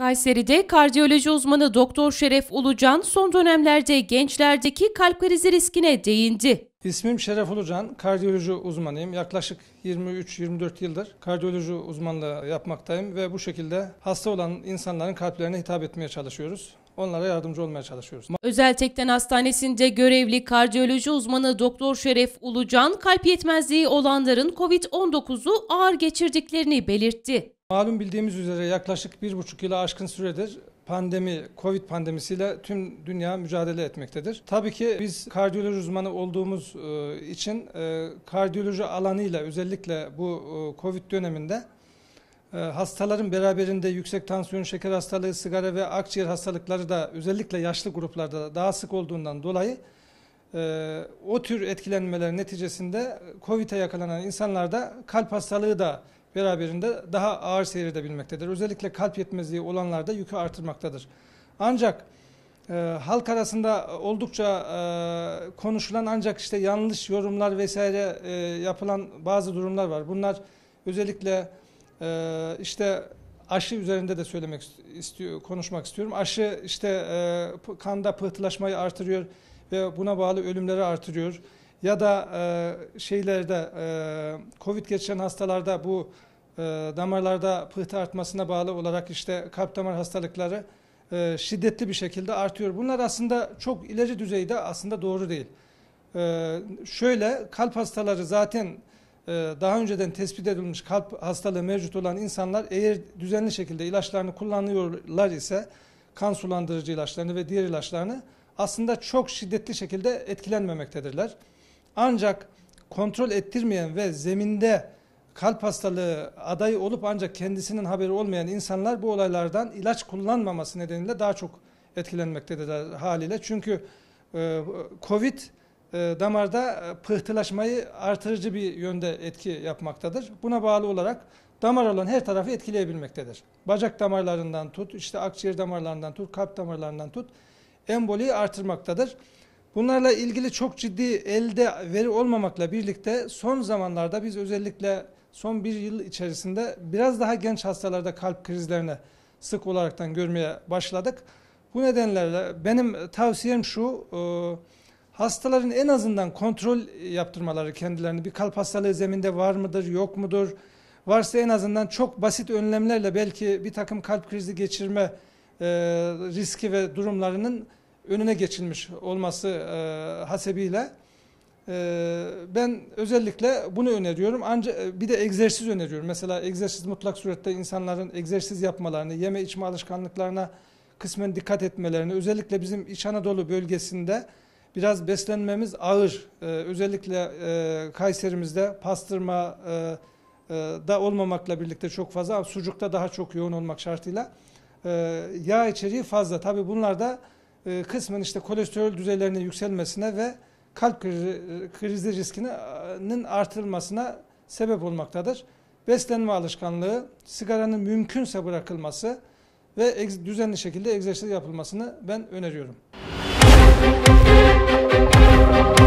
Kayseri'de kardiyoloji uzmanı Doktor Şeref Ulucan son dönemlerde gençlerdeki kalp krizi riskine değindi. İsmim Şeref Ulucan, kardiyoloji uzmanıyım. Yaklaşık 23-24 yıldır kardiyoloji uzmanlığı yapmaktayım ve bu şekilde hasta olan insanların kalplerine hitap etmeye çalışıyoruz. Onlara yardımcı olmaya çalışıyoruz. Özeltekten Hastanesi'nde görevli kardiyoloji uzmanı Doktor Şeref Ulucan, kalp yetmezliği olanların COVID-19'u ağır geçirdiklerini belirtti. Malum bildiğimiz üzere yaklaşık bir buçuk yıla aşkın süredir pandemi, Covid pandemisiyle tüm dünya mücadele etmektedir. Tabii ki biz kardiyoloji uzmanı olduğumuz e, için e, kardiyoloji alanıyla özellikle bu e, Covid döneminde hastaların beraberinde yüksek tansiyon, şeker hastalığı, sigara ve akciğer hastalıkları da özellikle yaşlı gruplarda daha sık olduğundan dolayı o tür etkilenmeler neticesinde COVID'e yakalanan insanlarda kalp hastalığı da beraberinde daha ağır seyredebilmektedir. Özellikle kalp yetmezliği olanlarda yükü artırmaktadır. Ancak e, halk arasında oldukça e, konuşulan ancak işte yanlış yorumlar vesaire e, yapılan bazı durumlar var. Bunlar özellikle e, işte aşı üzerinde de söylemek istiyor, konuşmak istiyorum. Aşı işte e, kanda pıhtılaşmayı artırıyor ve buna bağlı ölümleri artırıyor ya da e, şeylerde e, Covid geçiren hastalarda bu e, damarlarda pıhtı artmasına bağlı olarak işte kalp damar hastalıkları e, şiddetli bir şekilde artıyor. Bunlar aslında çok ileri düzeyde aslında doğru değil. E, şöyle kalp hastaları zaten e, daha önceden tespit edilmiş kalp hastalığı mevcut olan insanlar eğer düzenli şekilde ilaçlarını kullanıyorlar ise kan sulandırıcı ilaçlarını ve diğer ilaçlarını aslında çok şiddetli şekilde etkilenmemektedirler. Ancak kontrol ettirmeyen ve zeminde kalp hastalığı adayı olup ancak kendisinin haberi olmayan insanlar bu olaylardan ilaç kullanmaması nedeniyle daha çok etkilenmektedir haliyle. Çünkü e, Covid e, damarda e, pıhtılaşmayı artırıcı bir yönde etki yapmaktadır. Buna bağlı olarak damar olan her tarafı etkileyebilmektedir. Bacak damarlarından tut, işte akciğer damarlarından tut, kalp damarlarından tut emboliyi artırmaktadır. Bunlarla ilgili çok ciddi elde veri olmamakla birlikte son zamanlarda biz özellikle son bir yıl içerisinde biraz daha genç hastalarda kalp krizlerini sık olaraktan görmeye başladık. Bu nedenlerle benim tavsiyem şu, e, hastaların en azından kontrol yaptırmaları kendilerini. Bir kalp hastalığı zeminde var mıdır, yok mudur? Varsa en azından çok basit önlemlerle belki bir takım kalp krizi geçirme e, riski ve durumlarının önüne geçilmiş olması e, hasebiyle e, ben özellikle bunu öneriyorum. Ancak e, bir de egzersiz öneriyorum. Mesela egzersiz mutlak surette insanların egzersiz yapmalarını, yeme içme alışkanlıklarına kısmen dikkat etmelerini, özellikle bizim İç Anadolu bölgesinde biraz beslenmemiz ağır. E, özellikle e, Kayserimizde pastırma e, e, da olmamakla birlikte çok fazla, sucukta daha çok yoğun olmak şartıyla e, yağ içeriği fazla. Tabii bunlar da e, kısmen işte kolesterol düzeylerinin yükselmesine ve kalp e, krizi riskinin artırılmasına sebep olmaktadır. Beslenme alışkanlığı, sigaranın mümkünse bırakılması ve düzenli şekilde egzersiz yapılmasını ben öneriyorum. Müzik